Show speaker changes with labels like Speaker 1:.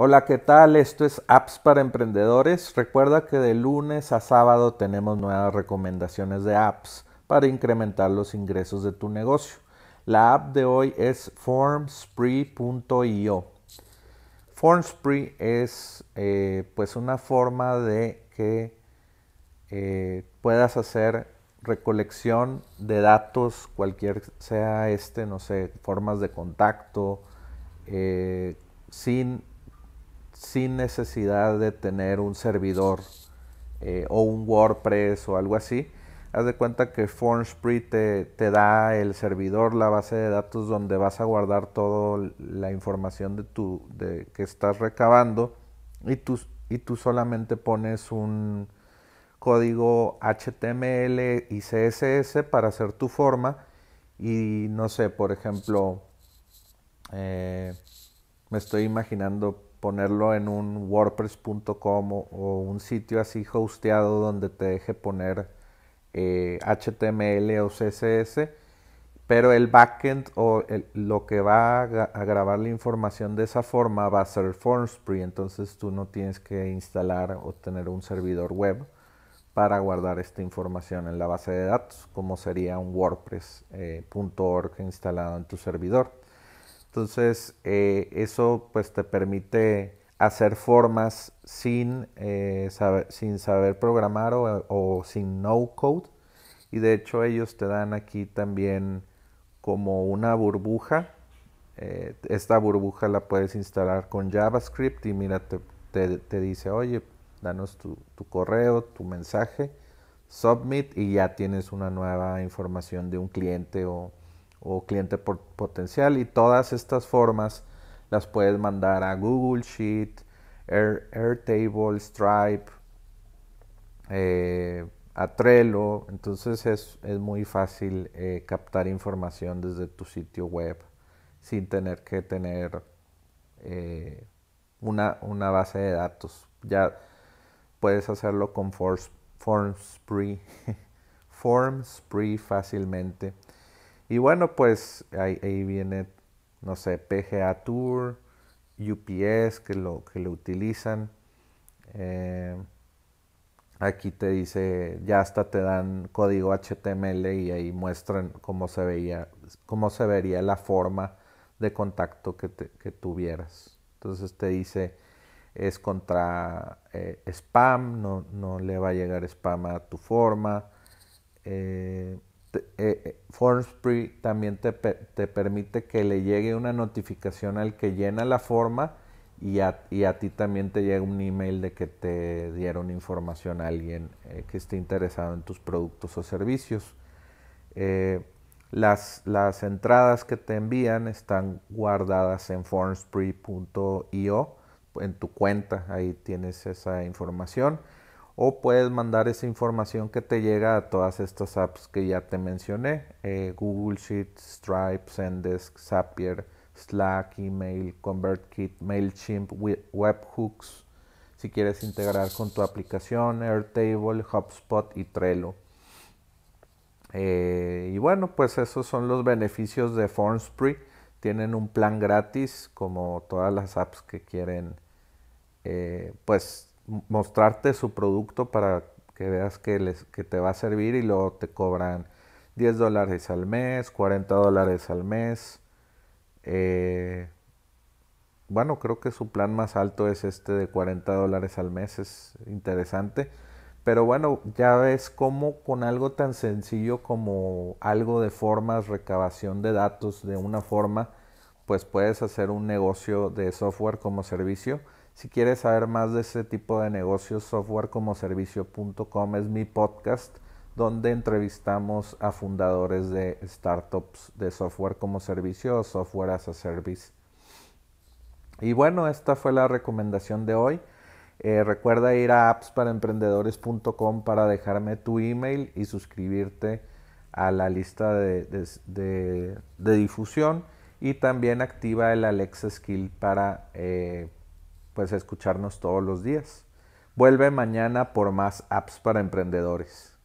Speaker 1: Hola, ¿qué tal? Esto es Apps para Emprendedores. Recuerda que de lunes a sábado tenemos nuevas recomendaciones de apps para incrementar los ingresos de tu negocio. La app de hoy es formspree.io. Formspree es eh, pues una forma de que eh, puedas hacer recolección de datos, cualquier sea este, no sé, formas de contacto, eh, sin sin necesidad de tener un servidor eh, o un WordPress o algo así. Haz de cuenta que Formspree te, te da el servidor, la base de datos donde vas a guardar toda la información de tu, de, que estás recabando y tú, y tú solamente pones un código HTML y CSS para hacer tu forma y no sé, por ejemplo, eh, me estoy imaginando ponerlo en un wordpress.com o, un sitio así hosteado donde te deje poner HTML eh, o CSS, pero el backend o lo que va a, grabar la información de esa forma va a ser Formspree, entonces tú no tienes que instalar o tener un servidor web para guardar esta información en la base de datos, como sería un WordPress.org eh, instalado en tu servidor. Entonces, eh, eso pues te permite hacer formas sin, eh, saber, sin saber programar o, sin no code. Y de hecho ellos te dan aquí también como una burbuja. Eh, esta burbuja la puedes instalar con JavaScript y mira, te, dice, oye, danos tu, tu, correo, tu mensaje, submit y ya tienes una nueva información de un cliente o, o cliente potencial y todas estas formas las puedes mandar a Google Sheet, Airtable, Stripe, eh, a Trello. Entonces es, muy fácil eh, captar información desde tu sitio web sin tener que tener eh, una, base de datos. Ya puedes hacerlo con Forms, Formspree, fácilmente. Y bueno, pues ahí, viene, no sé, PGA Tour, UPS que lo, que utilizan. Eh, aquí te dice, ya hasta te dan código HTML y ahí muestran cómo se, veía, cómo se vería la forma de contacto que, que tuvieras. Entonces te dice, es contra eh, spam, no, no, le va a llegar spam a tu forma. Eh, eh, eh Formspree también te, permite que le llegue una notificación al que llena la forma y a, ti también te llega un email de que te dieron información a alguien eh, que esté interesado en tus productos o servicios. Eh, las, las, entradas que te envían están guardadas en formspree.io en tu cuenta, ahí tienes esa información o puedes mandar esa información que te llega a todas estas apps que ya te mencioné, eh, Google Sheets, Stripe, Sendesk, Zapier, Slack, Email, ConvertKit, MailChimp, Webhooks, si quieres integrar con tu aplicación, Airtable, HubSpot y Trello. Eh, y bueno, pues esos son los beneficios de Formspree. Tienen un plan gratis como todas las apps que quieren eh, pues mostrarte su producto para que veas que, te va a servir y luego te cobran 10 dólares al mes, 40 dólares al mes. Eh, bueno, creo que su plan más alto es este de 40 dólares al mes, es interesante. Pero bueno, ya ves cómo con algo tan sencillo como algo de formas, recabación de datos de una forma, pues puedes hacer un negocio de software como servicio si quieres saber más de ese tipo de negocios, softwarecomoservicio.com es mi podcast donde entrevistamos a fundadores de startups de software como servicio o software as a service. Y bueno, esta fue la recomendación de hoy. Eh, recuerda ir a appsparaemprendedores.com para dejarme tu email y suscribirte a la lista de, difusión. Y también activa el Alexa Skill para eh, puedes escucharnos todos los días. Vuelve mañana por más apps para emprendedores.